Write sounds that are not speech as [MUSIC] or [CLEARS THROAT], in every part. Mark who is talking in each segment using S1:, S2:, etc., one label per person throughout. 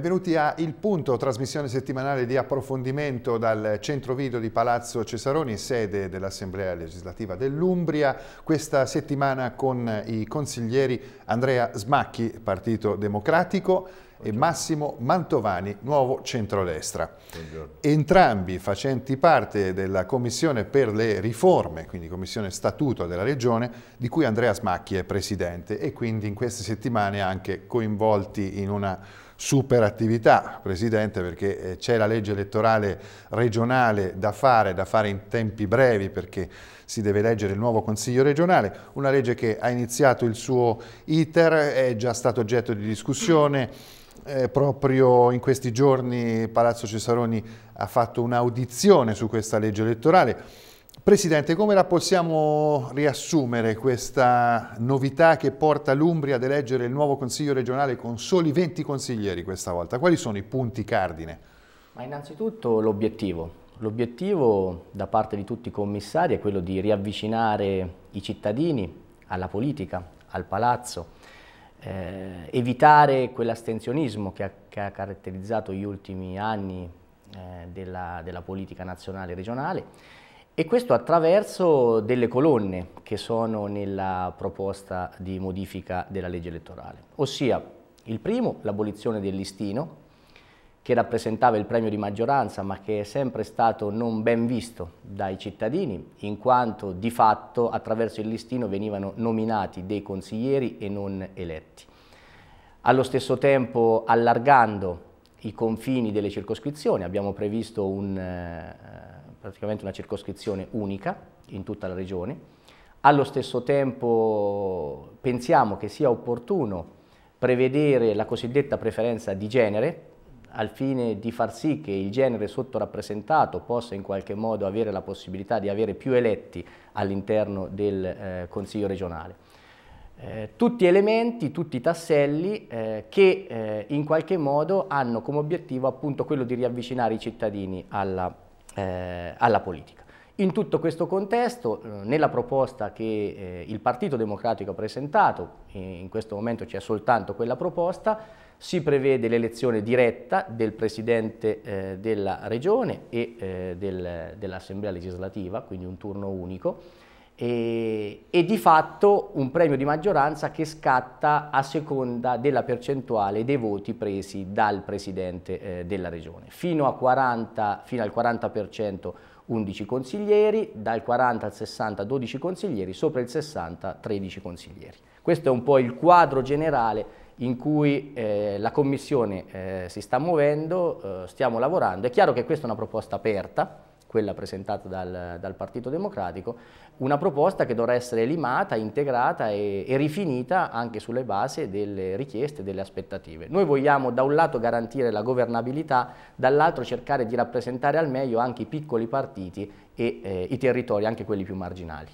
S1: Benvenuti a Il Punto, trasmissione settimanale di approfondimento dal centro video di Palazzo Cesaroni, sede dell'Assemblea legislativa dell'Umbria. Questa settimana con i consiglieri Andrea Smacchi, Partito Democratico, e Massimo Mantovani, nuovo centrodestra. Buongiorno. Entrambi facenti parte della Commissione per le riforme, quindi Commissione Statuto della Regione, di cui Andrea Smacchi è presidente e quindi in queste settimane anche coinvolti in una superattività, Presidente, perché eh, c'è la legge elettorale regionale da fare, da fare in tempi brevi perché si deve eleggere il nuovo Consiglio regionale, una legge che ha iniziato il suo iter, è già stato oggetto di discussione, eh, proprio in questi giorni Palazzo Cesaroni ha fatto un'audizione su questa legge elettorale, Presidente, come la possiamo riassumere questa novità che porta l'Umbria ad eleggere il nuovo Consiglio regionale con soli 20 consiglieri questa volta? Quali sono
S2: i punti cardine? Ma innanzitutto l'obiettivo. L'obiettivo da parte di tutti i commissari è quello di riavvicinare i cittadini alla politica, al palazzo, eh, evitare quell'astensionismo che, che, ha caratterizzato gli ultimi anni eh, della, della politica nazionale e regionale e questo attraverso delle colonne che sono nella proposta di modifica della legge elettorale, ossia il primo l'abolizione del listino che rappresentava il premio di maggioranza ma che è sempre stato non ben visto dai cittadini in quanto di fatto attraverso il listino venivano nominati dei consiglieri e non eletti. Allo stesso tempo allargando i confini delle circoscrizioni abbiamo previsto un eh, praticamente una circoscrizione unica in tutta la regione. Allo stesso tempo pensiamo che sia opportuno prevedere la cosiddetta preferenza di genere al fine di far sì che il genere sottorappresentato possa in qualche modo avere la possibilità di avere più eletti all'interno del eh, Consiglio regionale. Eh, tutti elementi, tutti tasselli eh, che eh, in qualche modo hanno come obiettivo appunto quello di riavvicinare i cittadini alla eh, alla politica. In tutto questo contesto, eh, nella proposta che eh, il Partito Democratico ha presentato, eh, in questo momento c'è soltanto quella proposta, si prevede l'elezione diretta del Presidente eh, della Regione e eh, del, dell'Assemblea legislativa, quindi un turno unico, e, e, di fatto un premio di maggioranza che scatta a seconda della percentuale dei voti presi dal Presidente eh, della Regione. Fino, 40, fino al 40% 11 consiglieri, dal 40 al 60 12 consiglieri, sopra il 60 13 consiglieri. Questo è un po' il quadro generale in cui eh, la Commissione eh, si sta muovendo, eh, stiamo lavorando. È chiaro che questa è una proposta aperta, quella presentata dal, dal, Partito Democratico, una proposta che dovrà essere limata, integrata e, e rifinita anche sulle basi delle richieste e delle aspettative. Noi vogliamo da un lato garantire la governabilità, dall'altro cercare di rappresentare al meglio anche i piccoli partiti e eh, i territori, anche quelli più marginali.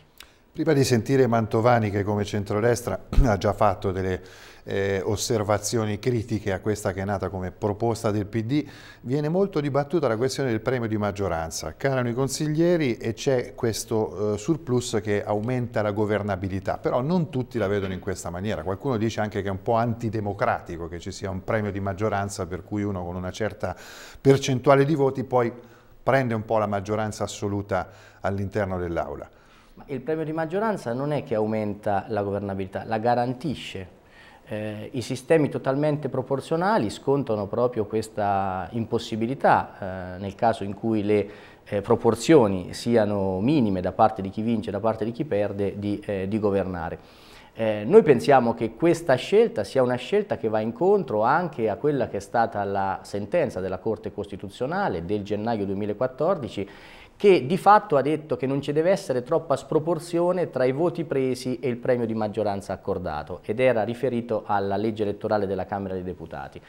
S1: Prima di sentire Mantovani che come centrodestra [CLEARS THROAT] ha già fatto delle eh, osservazioni critiche a questa che è nata come proposta del PD, viene molto dibattuta la questione del premio di maggioranza. Carano i consiglieri e c'è questo eh, surplus che aumenta la governabilità, però non tutti la vedono in questa maniera. Qualcuno dice anche che è un po' antidemocratico che ci sia un premio di maggioranza per cui uno con una certa percentuale di voti poi prende un po' la maggioranza assoluta
S2: all'interno dell'Aula. Il premio di maggioranza non è che aumenta la governabilità, la garantisce. Eh, I sistemi totalmente proporzionali scontano proprio questa impossibilità eh, nel caso in cui le eh, proporzioni siano minime da parte di chi vince e da parte di chi perde di, eh, di governare. Eh, noi pensiamo che questa scelta sia una scelta che va incontro anche a quella che è stata la sentenza della Corte Costituzionale del gennaio 2014 che di fatto ha detto che non ci deve essere troppa sproporzione tra i voti presi e il premio di maggioranza accordato ed era riferito alla legge elettorale della Camera dei Deputati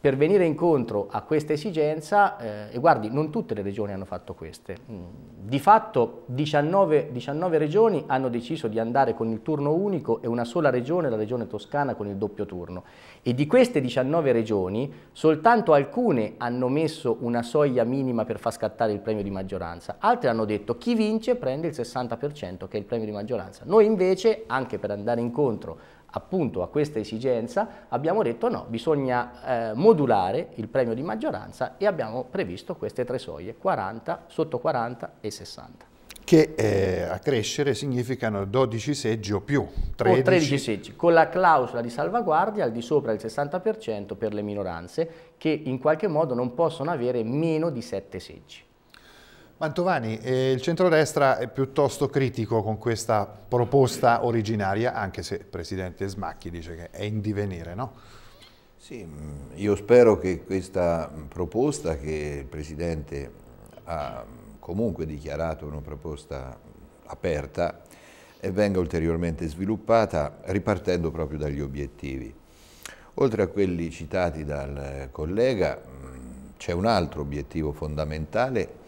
S2: per venire incontro a questa esigenza, eh, e guardi, non tutte le regioni hanno fatto queste, mm. di fatto 19, 19 regioni hanno deciso di andare con il turno unico e una sola regione, la regione toscana, con il doppio turno. E di queste 19 regioni, soltanto alcune hanno messo una soglia minima per far scattare il premio di maggioranza, altre hanno detto chi vince prende il 60% che è il premio di maggioranza. Noi invece, anche per andare incontro appunto a questa esigenza abbiamo detto no, bisogna eh, modulare il premio di maggioranza e abbiamo previsto queste tre soglie, 40, sotto 40 e 60 che eh, a crescere
S1: significano 12 seggi o più, 13. O 13 seggi,
S2: con la clausola di salvaguardia al di sopra del 60% per le minoranze che in qualche modo non possono avere meno di 7 seggi. Mantovani,
S1: eh, il centrodestra è piuttosto critico con questa proposta originaria, anche se il Presidente Smacchi dice che è in divenire, no?
S3: Sì, mm, io spero che questa proposta che il Presidente ha comunque dichiarato una proposta aperta e venga ulteriormente sviluppata ripartendo proprio dagli obiettivi. Oltre a quelli citati dal collega mm, c'è un altro obiettivo fondamentale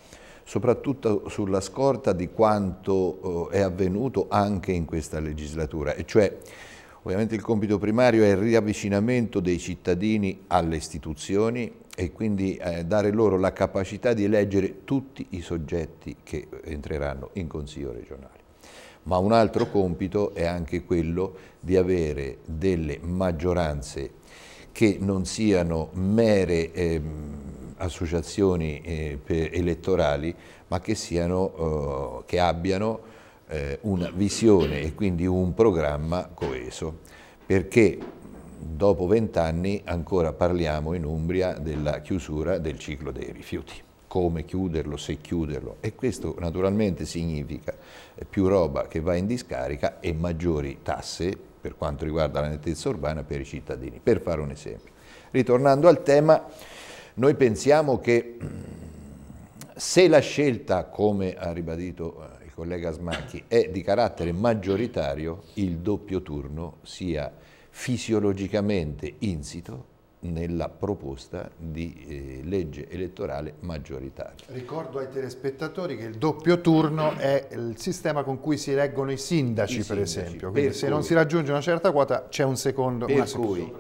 S3: soprattutto sulla scorta di quanto eh, è avvenuto anche in questa legislatura, e cioè ovviamente il compito primario è il riavvicinamento dei cittadini alle istituzioni e quindi eh, dare loro la capacità di eleggere tutti i soggetti che entreranno in Consiglio regionale ma un altro compito è anche quello di avere delle maggioranze che non siano mere ehm, associazioni eh, elettorali, ma che, siano, eh, che abbiano eh, una visione e quindi un programma coeso, perché dopo vent'anni ancora parliamo in Umbria della chiusura del ciclo dei rifiuti come chiuderlo, se chiuderlo e questo naturalmente significa più roba che va in discarica e maggiori tasse per quanto riguarda la nettezza urbana per i cittadini, per fare un esempio. Ritornando al tema, noi pensiamo che mm, se la scelta, come ha ribadito eh, il collega Smacchi, è di carattere maggioritario, il doppio turno sia fisiologicamente insito nella proposta di eh, legge elettorale maggioritaria.
S1: Ricordo ai telespettatori che il doppio turno è il sistema con cui si eleggono i sindaci, I per sindaci, esempio, quindi per se cui, non si raggiunge una certa quota c'è un secondo. Per una
S3: cui,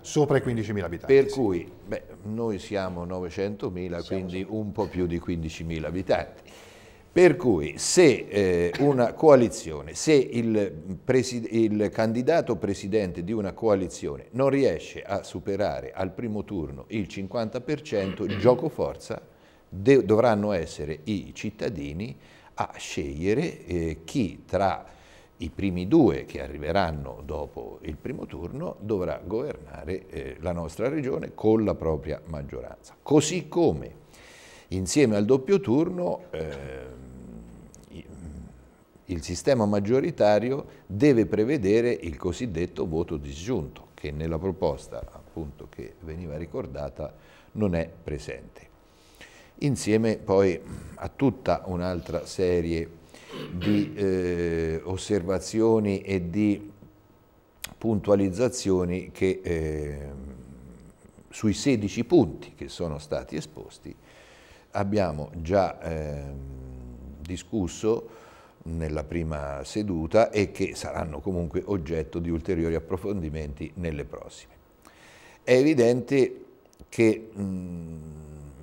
S3: Sopra i 15.000 abitanti. Per cui beh, noi siamo 900.000, quindi sopra. un po' più di 15.000 abitanti. Per cui se eh, una coalizione, se il, il, candidato presidente di una coalizione non riesce a superare al primo turno il 50%, gioco forza dovranno essere i cittadini a scegliere eh, chi tra i primi due che arriveranno dopo il primo turno dovrà governare eh, la nostra regione con la propria maggioranza. Così come insieme al doppio turno eh, il sistema maggioritario deve prevedere il cosiddetto voto disgiunto che nella proposta appunto che veniva ricordata non è presente. Insieme poi a tutta un'altra serie di di eh, osservazioni e di puntualizzazioni che eh, sui 16 punti che sono stati esposti abbiamo già eh, discusso nella prima seduta e che saranno comunque oggetto di ulteriori approfondimenti nelle prossime. È evidente che mh,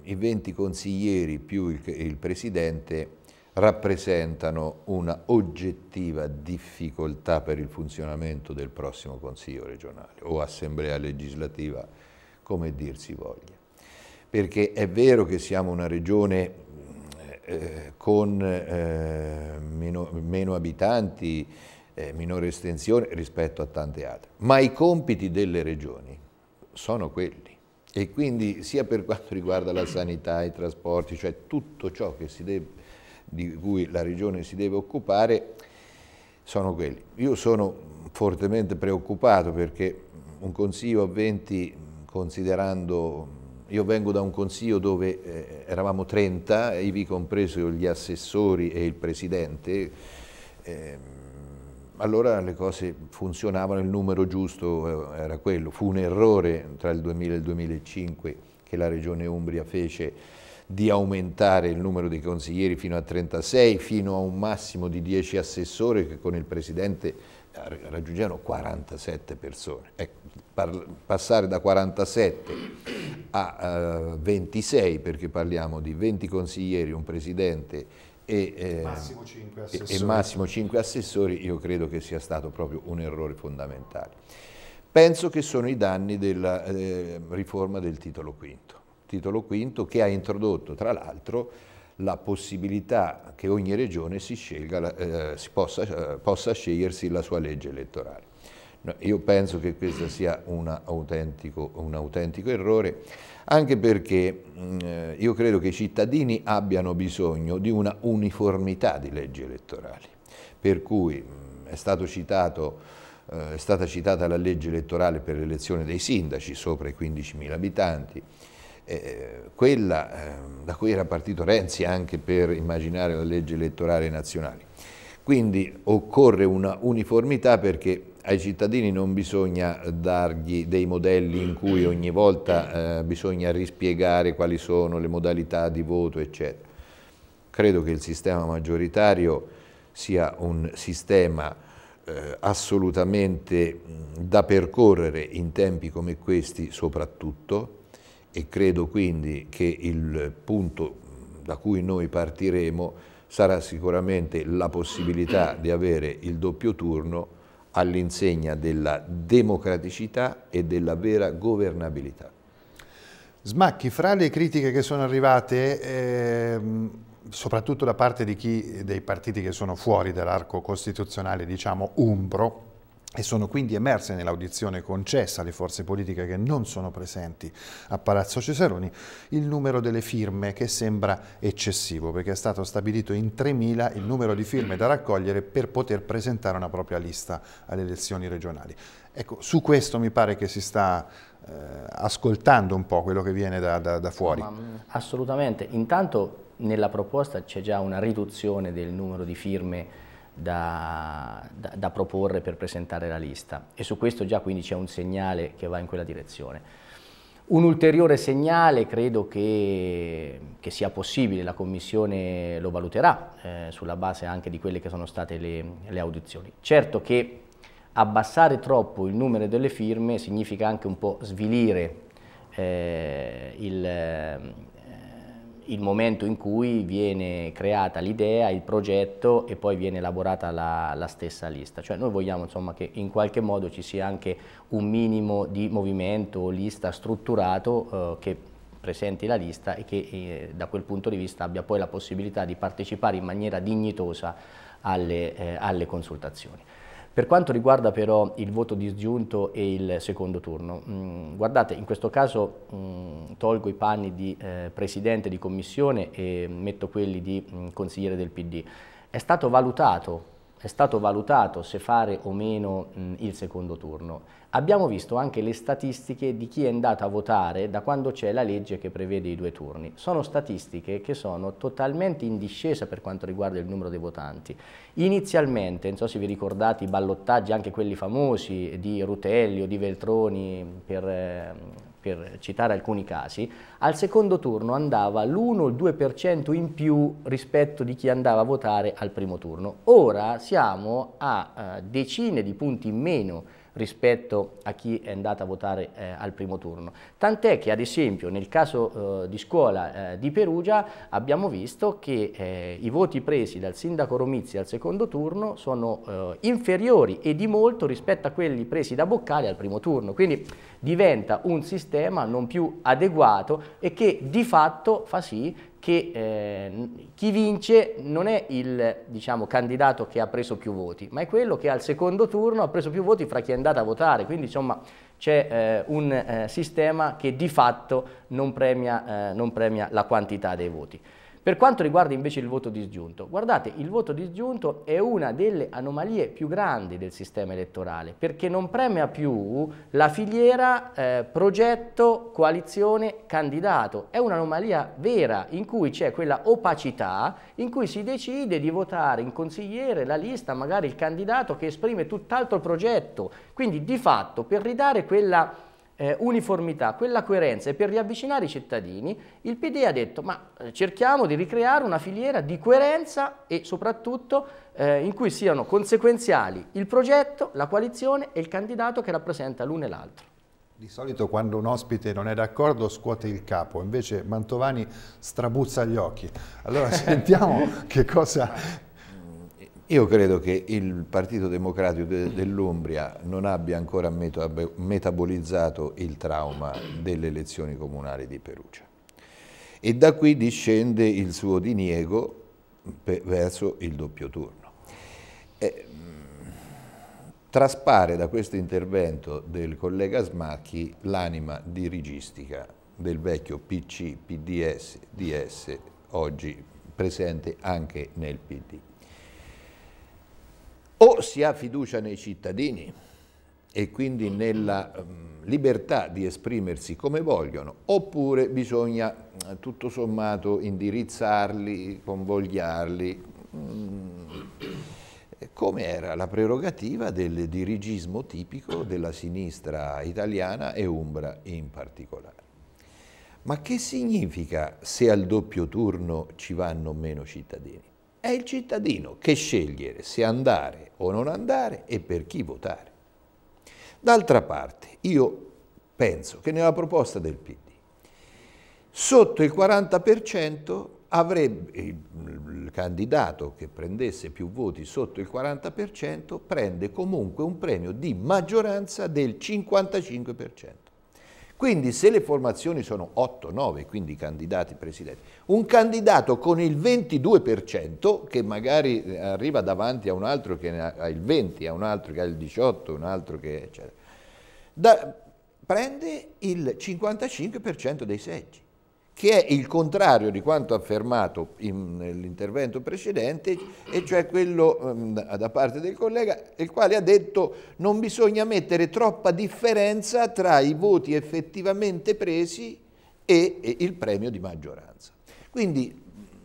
S3: i 20 consiglieri più il, il Presidente rappresentano una oggettiva difficoltà per il funzionamento del prossimo Consiglio regionale o Assemblea legislativa, come dir si voglia. Perché è vero che siamo una regione eh, con eh, meno, meno, abitanti, eh, minore estensione rispetto a tante altre, ma i compiti delle regioni sono quelli e quindi sia per quanto riguarda la sanità, i trasporti, cioè tutto ciò che si deve di cui la Regione si deve occupare sono quelli. Io sono fortemente preoccupato perché un consiglio a 20, considerando, io vengo da un consiglio dove eh, eravamo 30, ivi compreso gli assessori e il presidente, eh, allora le cose funzionavano, il numero giusto eh, era quello. Fu un errore tra il 2000 e il 2005 che la Regione Umbria fece di aumentare il numero dei consiglieri fino a 36, fino a un massimo di 10 assessori che con il Presidente eh, raggiungevano 47 persone. Ecco, passare da 47 a uh, eh, 26, perché parliamo di 20 consiglieri, un Presidente e, eh, massimo e, massimo 5 assessori, io credo che sia stato proprio un errore fondamentale. Penso che sono i danni della eh, riforma del titolo quinto titolo V che ha introdotto tra l'altro la possibilità che ogni regione si, scelga, eh, si possa, eh, possa, scegliersi la sua legge elettorale. No, io penso che questo sia autentico, un autentico errore, anche perché eh, io credo che i cittadini abbiano bisogno di una uniformità di leggi elettorali, per cui mh, mm, è, citato, eh, è stata citata la legge elettorale per l'elezione dei sindaci sopra i 15.000 abitanti, eh, quella eh, da cui era partito Renzi anche per immaginare la legge elettorale nazionale. Quindi occorre una uniformità perché ai cittadini non bisogna dargli dei modelli in cui ogni volta eh, bisogna rispiegare quali sono le modalità di voto, eccetera. Credo che il sistema maggioritario sia un sistema eh, assolutamente da percorrere in tempi come questi soprattutto, e credo quindi che il punto mm, da cui noi partiremo sarà sicuramente la possibilità di avere il doppio turno all'insegna della democraticità e della vera governabilità.
S1: Smacchi, fra le critiche che sono arrivate, ehm, soprattutto da parte di chi, dei partiti che sono fuori dall'arco costituzionale, diciamo umbro, e sono quindi emerse nell'audizione concessa alle forze politiche che non sono presenti a Palazzo Cesaroni il numero delle firme che sembra eccessivo perché è stato stabilito in 3.000 il numero di firme da raccogliere per poter presentare una propria lista alle elezioni regionali. Ecco, su questo mi pare che si sta eh, ascoltando un po' quello che
S2: viene da, da, da fuori. assolutamente, intanto nella proposta c'è già una riduzione del numero di firme da, da, da proporre per presentare la lista e su questo già quindi c'è un segnale che va in quella direzione. Un ulteriore segnale credo che, che, sia possibile, la Commissione lo valuterà eh, sulla base anche di quelle che sono state le, le, audizioni. Certo che abbassare troppo il numero delle firme significa anche un po' svilire eh, il, il momento in cui viene creata l'idea, il progetto e poi viene elaborata la, la stessa lista. Cioè noi vogliamo insomma, che in qualche modo ci sia anche un minimo di movimento o lista strutturato eh, che presenti la lista e che eh, da quel punto di vista abbia poi la possibilità di partecipare in maniera dignitosa alle, eh, alle consultazioni. Per quanto riguarda però il voto disgiunto e il secondo turno, mh, mm, guardate, in questo caso mh, mm, tolgo i panni di eh, Presidente di Commissione e metto quelli di mh, mm, Consigliere del PD. È stato valutato è stato valutato se fare o meno mh, il secondo turno. Abbiamo visto anche le statistiche di chi è andato a votare da quando c'è la legge che prevede i due turni. Sono statistiche che sono totalmente in discesa per quanto riguarda il numero dei votanti. Inizialmente, non so se vi ricordate i ballottaggi, anche quelli famosi di Rutelli o di Veltroni per eh, per citare alcuni casi, al secondo turno andava l'1 o il 2% in più rispetto di chi andava a votare al primo turno. Ora siamo a eh, decine di punti in meno rispetto a chi è andato a votare eh, al primo turno. Tant'è che ad esempio nel caso eh, di scuola eh, di Perugia abbiamo visto che eh, i voti presi dal sindaco Romizzi al secondo turno sono eh, inferiori e di molto rispetto a quelli presi da Boccali al primo turno, quindi diventa un sistema non più adeguato e che di fatto fa sì che eh, chi vince non è il diciamo, candidato che ha preso più voti, ma è quello che al secondo turno ha preso più voti fra chi è andato a votare, quindi insomma c'è eh, un eh, sistema che di fatto non premia, eh, non premia la quantità dei voti. Per quanto riguarda invece il voto disgiunto, guardate, il voto disgiunto è una delle anomalie più grandi del sistema elettorale, perché non premia più la filiera eh, progetto, coalizione, candidato. È un'anomalia vera in cui c'è quella opacità in cui si decide di votare in consigliere la lista, magari il candidato che esprime tutt'altro progetto. Quindi di fatto per ridare quella eh, uniformità, quella coerenza e per riavvicinare i cittadini il PD ha detto ma eh, cerchiamo di ricreare una filiera di coerenza e soprattutto eh, in cui siano conseguenziali il progetto, la coalizione e il candidato che rappresenta l'uno e l'altro.
S1: Di solito quando un ospite non è d'accordo scuote il capo, invece Mantovani strabuzza gli occhi. Allora [LAUGHS] sentiamo che cosa,
S3: io credo che il Partito Democratico de dell'Umbria non abbia ancora metabolizzato il trauma delle elezioni comunali di Perugia. E da qui discende il suo diniego verso il doppio turno. E, mm, traspare da questo intervento del collega Smacchi l'anima dirigistica del vecchio PC, PDS, DS, oggi presente anche nel PD. O si ha fiducia nei cittadini e quindi nella um, libertà di esprimersi come vogliono, oppure bisogna mm, tutto sommato indirizzarli, convogliarli, mm, come era la prerogativa del dirigismo tipico della sinistra italiana e umbra in particolare. Ma che significa se al doppio turno ci vanno meno cittadini? È il cittadino che scegliere se andare o non andare e per chi votare. D'altra parte, io penso che nella proposta del PD sotto il 40% avrebbe il candidato che prendesse più voti sotto il 40% prende comunque un premio di maggioranza del 55%. Quindi se le formazioni sono 8-9, quindi candidati presidenti, un candidato con il 22% che magari eh, arriva davanti a un altro che ha il 20, a un altro che ha il 18, un altro che eccetera, da, prende il 55% dei seggi che è il contrario di quanto affermato nell'intervento precedente, e cioè quello um, da parte del collega, il quale ha detto non bisogna mettere troppa differenza tra i voti effettivamente presi e, e il premio di maggioranza. Quindi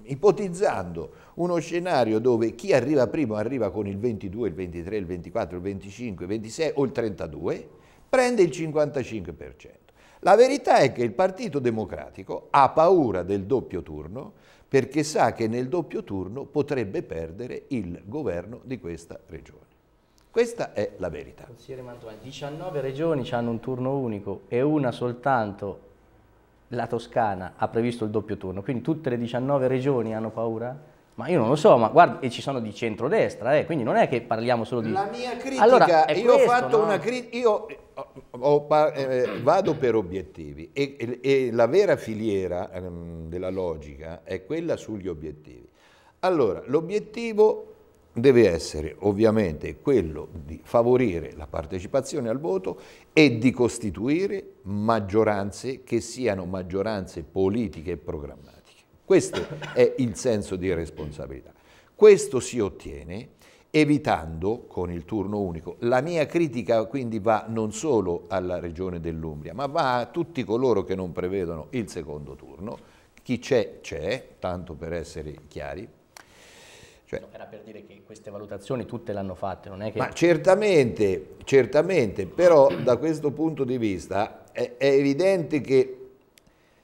S3: ipotizzando uno scenario dove chi arriva primo arriva con il 22, il 23, il 24, il 25, il 26 o il 32, prende il 55%. La verità è che il Partito Democratico ha paura del doppio turno perché sa che nel doppio turno potrebbe perdere il governo di questa regione. Questa è la verità. Consigliere
S2: Mantovani, 19 regioni hanno un turno unico e una soltanto, la Toscana, ha previsto il doppio turno, quindi tutte le 19 regioni hanno paura? Ma io non lo so, ma guarda, e ci sono di centrodestra, eh, quindi non è che parliamo solo di... La
S3: mia critica, allora, io questo, ho fatto no? una critica,
S2: ho, eh, vado per obiettivi e, e, e la vera
S3: filiera ehm, della logica è quella sugli obiettivi. Allora, l'obiettivo deve essere ovviamente quello di favorire la partecipazione al voto e di costituire maggioranze che siano maggioranze politiche e programmatiche. Questo è il senso di responsabilità. Questo si ottiene evitando con il turno unico. La mia critica quindi va non solo alla regione dell'Umbria, ma va a tutti coloro che non prevedono il secondo turno. Chi c'è, c'è, tanto per essere chiari.
S2: Cioè, Era per dire che queste valutazioni tutte l'hanno fatte, non è che... Ma
S3: certamente, certamente, però da questo punto di vista è, è evidente che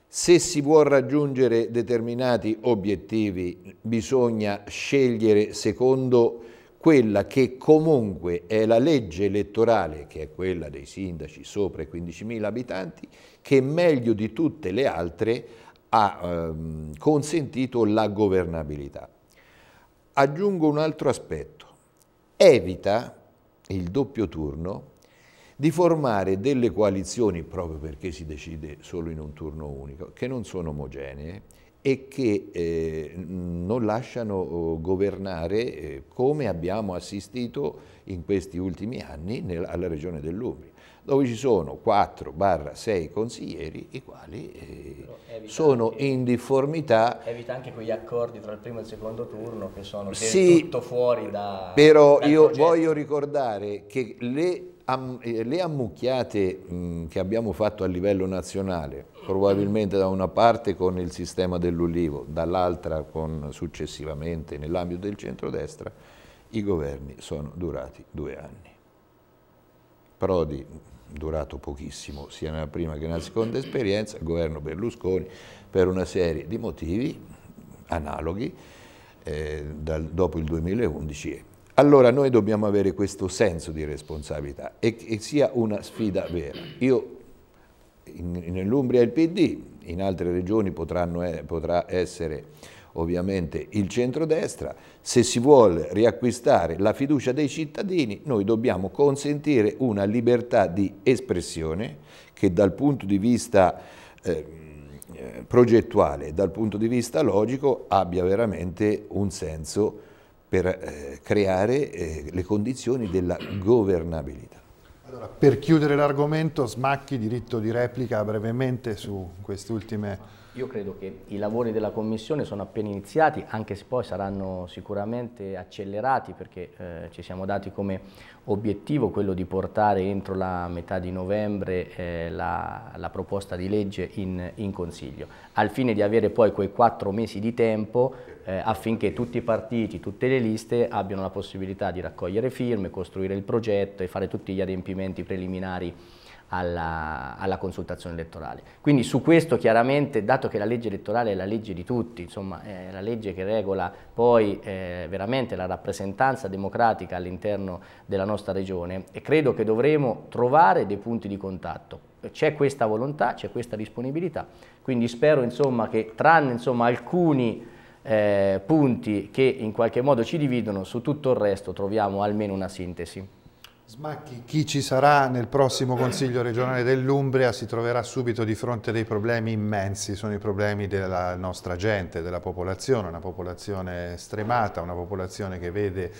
S3: se si vuole raggiungere determinati obiettivi bisogna scegliere secondo quella che comunque è la legge elettorale, che è quella dei sindaci sopra i 15.000 abitanti, che meglio di tutte le altre ha ehm, consentito la governabilità. Aggiungo un altro aspetto. Evita il doppio turno di formare delle coalizioni, proprio perché si decide solo in un turno unico, che non sono omogenee, e che eh, non lasciano oh, governare eh, come abbiamo assistito in questi ultimi anni nel, alla regione dell'Umbria dove ci sono 4-6 consiglieri i quali eh, sono anche, in difformità.
S2: Evita anche quegli accordi tra il primo e il secondo turno che sono sì, tutto fuori da... Però
S3: io progetto. voglio ricordare che le eh, le ammucchiate mm, che abbiamo fatto a livello nazionale, probabilmente da una parte con il sistema dell'Ulivo, dall'altra successivamente nell'ambito del centrodestra, i governi sono durati due anni. Prodi durato pochissimo, sia nella prima che nella seconda esperienza, il governo Berlusconi per una serie di motivi analoghi eh, dal, dopo il 2011 allora noi dobbiamo avere questo senso di responsabilità e che sia una sfida vera. Io, nell'Umbria il PD, in altre regioni potranno, potrà essere ovviamente il centrodestra, se si vuole riacquistare la fiducia dei cittadini noi dobbiamo consentire una libertà di espressione che dal punto di vista ehm, eh, progettuale, dal punto di vista logico abbia veramente un senso per eh, creare eh, le condizioni della governabilità.
S2: Allora, per chiudere l'argomento, Smacchi, diritto di replica brevemente su queste ultime io credo che i lavori della Commissione sono appena iniziati, anche se poi saranno sicuramente accelerati perché eh, ci siamo dati come obiettivo quello di portare entro la metà di novembre eh, la, la, proposta di legge in, in, Consiglio, al fine di avere poi quei quattro mesi di tempo eh, affinché tutti i partiti, tutte le liste abbiano la possibilità di raccogliere firme, costruire il progetto e fare tutti gli adempimenti preliminari alla, alla, consultazione elettorale. Quindi su questo chiaramente, dato che la legge elettorale è la legge di tutti, insomma è la legge che regola poi eh, veramente la rappresentanza democratica all'interno della nostra regione, e credo che dovremo trovare dei punti di contatto. C'è questa volontà, c'è questa disponibilità, quindi spero insomma, che tranne insomma, alcuni eh, punti che in qualche modo ci dividono, su tutto il resto troviamo almeno una sintesi.
S1: Smacchi, chi ci sarà nel prossimo Consiglio regionale dell'Umbria si troverà subito di fronte a dei problemi immensi, sono i problemi della nostra gente, della popolazione, una popolazione stremata, una popolazione che vede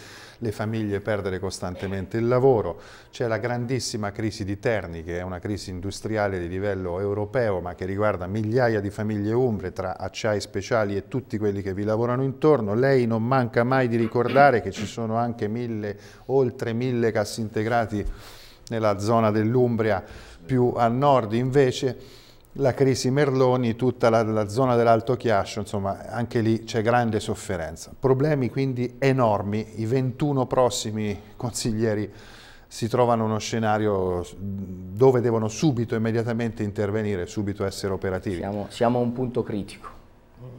S1: le famiglie perdere costantemente il lavoro, c'è la grandissima crisi di Terni che è una crisi industriale di livello europeo ma che riguarda migliaia di famiglie umbre tra acciai speciali e tutti quelli che vi lavorano intorno, lei non manca mai di ricordare che ci sono anche mille, oltre mille cassintegrali integrati nella zona dell'Umbria più a nord invece la crisi Merloni, tutta la, la zona dell'Alto Chiascio, insomma anche lì c'è grande sofferenza. Problemi quindi enormi, i 21 prossimi consiglieri si trovano uno scenario
S2: dove devono subito, immediatamente intervenire, subito essere operativi. Siamo, siamo a un punto critico,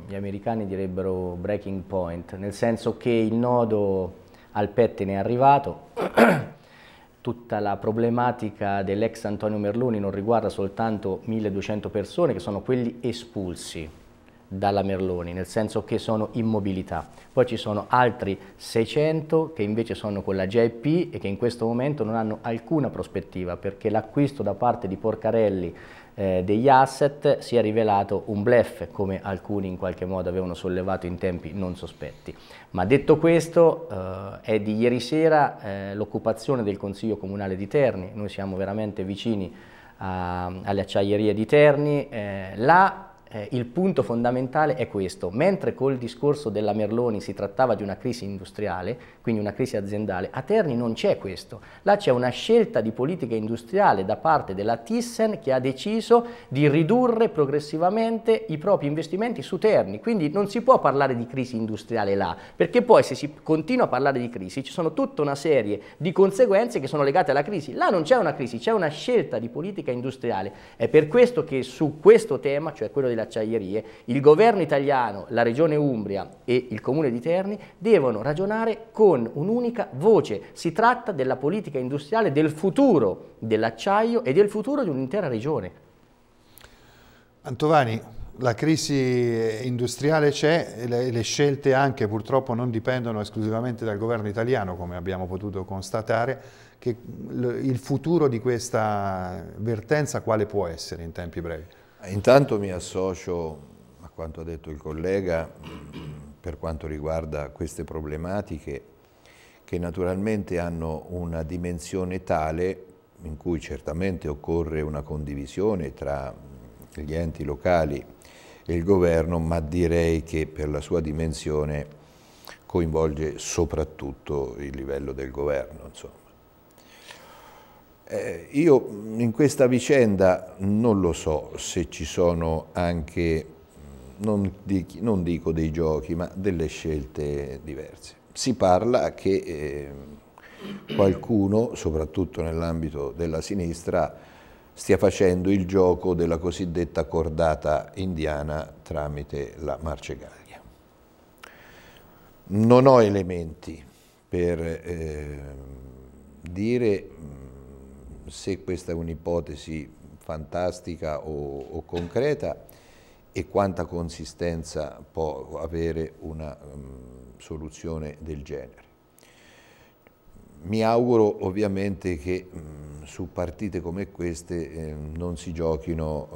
S2: gli americani direbbero breaking point, nel senso che il nodo al pettine è arrivato, [CLEARS THROAT] tutta la problematica dell'ex Antonio Merloni non riguarda soltanto 1200 persone che sono quelli espulsi dalla Merloni, nel senso che sono in mobilità. Poi ci sono altri 600 che invece sono con la JP e che in questo momento non hanno alcuna prospettiva perché l'acquisto da parte di Porcarelli eh, degli asset si è rivelato un blef, come alcuni in qualche modo avevano sollevato in tempi non sospetti. Ma detto questo, eh, è di ieri sera eh, l'occupazione del Consiglio Comunale di Terni, noi siamo veramente vicini a, ehm, alle acciaierie di Terni, eh, là eh, il punto fondamentale è questo, mentre col discorso della Merloni si trattava di una crisi industriale, quindi una crisi aziendale, a Terni non c'è questo, là c'è una scelta di politica industriale da parte della Thyssen che ha deciso di ridurre progressivamente i propri investimenti su Terni, quindi non si può parlare di crisi industriale là, perché poi se si continua a parlare di crisi ci sono tutta una serie di conseguenze che sono legate alla crisi, là non c'è una crisi, c'è una scelta di politica industriale, è per questo che su questo tema, cioè quello del delle acciaierie, il governo italiano, la regione Umbria e il comune di Terni devono ragionare con un'unica voce. Si tratta della politica industriale del futuro dell'acciaio e del futuro di un'intera regione. Antovani,
S1: la crisi industriale c'è, le, le scelte anche purtroppo non dipendono esclusivamente dal governo italiano, come abbiamo potuto constatare, che il futuro
S3: di questa vertenza quale può essere in tempi brevi? Intanto mi associo a quanto ha detto il collega per quanto riguarda queste problematiche che naturalmente hanno una dimensione tale in cui certamente occorre una condivisione tra gli enti locali e il governo, ma direi che per la sua dimensione coinvolge soprattutto il livello del governo. Insomma. Eh, io in questa vicenda non lo so se ci sono anche, non, di, non dico dei giochi, ma delle scelte diverse. Si parla che eh, qualcuno, soprattutto nell'ambito della sinistra, stia facendo il gioco della cosiddetta cordata indiana tramite la Marcegaglia. Non ho elementi per eh, dire se questa è un'ipotesi fantastica o, o, concreta e quanta consistenza può avere una um, soluzione del genere. Mi auguro ovviamente che um, su partite come queste eh, non, si giochino,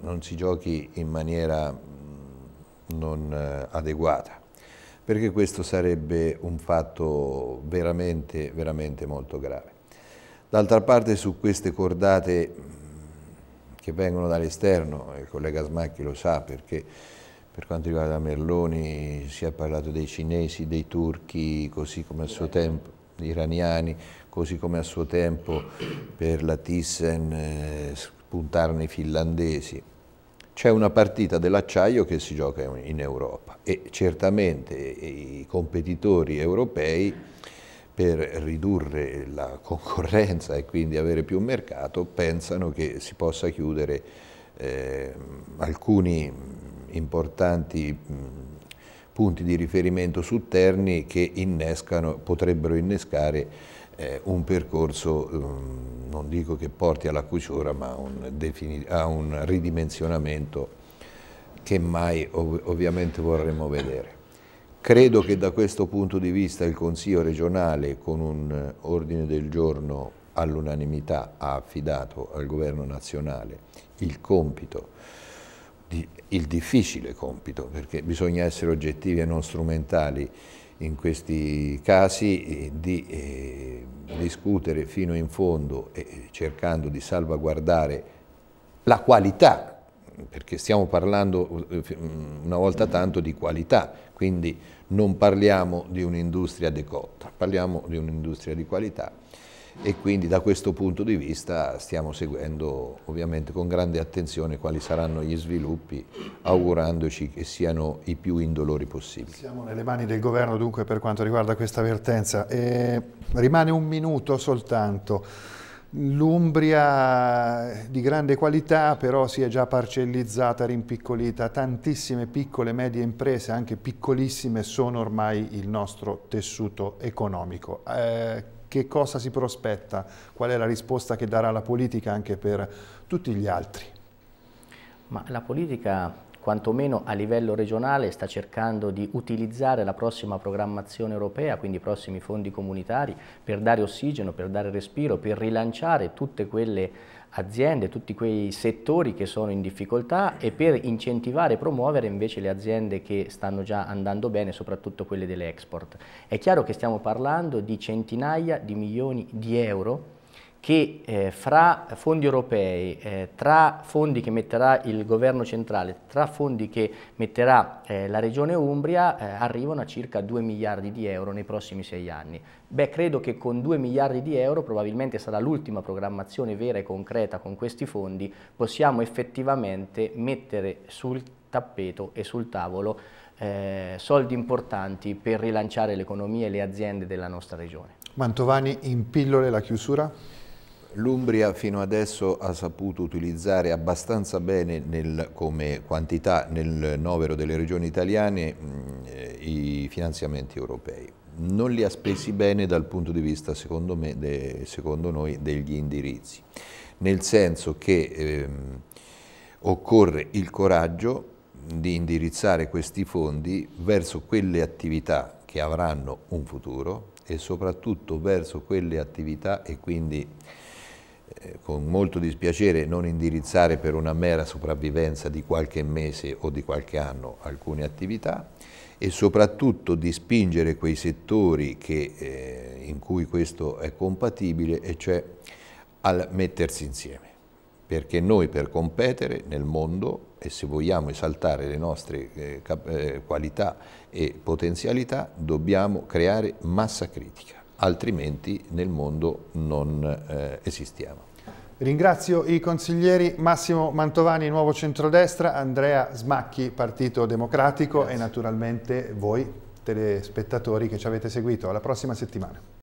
S3: uh, non si giochi in maniera mm, non uh, adeguata perché questo sarebbe un fatto veramente, veramente molto grave. D'altra parte su queste cordate mm, che vengono dall'esterno, il collega Smacchi lo sa perché per quanto riguarda Merloni si è parlato dei cinesi, dei turchi, così come al suo tempo, gli iraniani, così come a suo tempo per la Thyssen eh, spuntarono i finlandesi. C'è una partita dell'acciaio che si gioca in Europa e certamente i competitori europei per ridurre la concorrenza e quindi avere più mercato, pensano che si possa chiudere eh, alcuni importanti mh, punti di riferimento su Terni che innescano, potrebbero innescare eh, un percorso, mh, ehm, non dico che porti alla cuciura, ma un a un ridimensionamento che mai ov ovviamente vorremmo vedere. Credo che da questo punto di vista il Consiglio regionale con un eh, ordine del giorno all'unanimità ha affidato al governo nazionale il compito, il difficile compito, perché bisogna essere oggettivi e non strumentali in questi casi, eh, di eh, discutere fino in fondo e cercando di salvaguardare la qualità perché stiamo parlando una volta tanto di qualità, quindi non parliamo di un'industria decotta, parliamo di un'industria di qualità e quindi da questo punto di vista stiamo seguendo ovviamente con grande attenzione quali saranno gli sviluppi, augurandoci che siano i più indolori possibili.
S1: Siamo nelle mani del governo dunque per quanto riguarda questa avvertenza. E eh, rimane un minuto soltanto. L'Umbria di grande qualità però si è già parcellizzata, rimpiccolita, tantissime piccole e medie imprese, anche piccolissime, sono ormai il nostro tessuto economico. Eh, che cosa si prospetta?
S2: Qual è la risposta che darà la politica anche per tutti gli altri? Ma la politica quantomeno a livello regionale sta cercando di utilizzare la prossima programmazione europea, quindi i prossimi fondi comunitari, per dare ossigeno, per dare respiro, per rilanciare tutte quelle aziende, tutti quei settori che sono in difficoltà e per incentivare e promuovere invece le aziende che stanno già andando bene, soprattutto quelle delle export. È chiaro che stiamo parlando di centinaia di milioni di euro che eh, fra fondi europei, eh, tra fondi che metterà il governo centrale, tra fondi che metterà eh, la regione Umbria, eh, arrivano a circa 2 miliardi di euro nei prossimi sei anni. Beh, credo che con 2 miliardi di euro, probabilmente sarà l'ultima programmazione vera e concreta con questi fondi, possiamo effettivamente mettere sul tappeto e sul tavolo eh, soldi importanti per rilanciare l'economia e le aziende della nostra regione.
S3: Mantovani, in pillole la chiusura? L'Umbria fino adesso ha saputo utilizzare abbastanza bene nel, come quantità nel novero delle regioni italiane mh, mm, i finanziamenti europei. Non li ha spesi bene dal punto di vista, secondo, me, de, secondo noi, degli indirizzi, nel senso che ehm, occorre il coraggio di indirizzare questi fondi verso quelle attività che avranno un futuro e soprattutto verso quelle attività e quindi eh, con molto dispiacere non indirizzare per una mera sopravvivenza di qualche mese o di qualche anno alcune attività e soprattutto di spingere quei settori che, eh, in cui questo è compatibile, e cioè al mettersi insieme. Perché noi per competere nel mondo e se vogliamo esaltare le nostre eh, eh qualità e potenzialità dobbiamo creare massa critica altrimenti nel mondo non eh, esistiamo.
S1: Ringrazio i consiglieri Massimo Mantovani, Nuovo Centrodestra, Andrea Smacchi, Partito Democratico Grazie. e naturalmente voi
S2: telespettatori che ci avete seguito. Alla prossima settimana.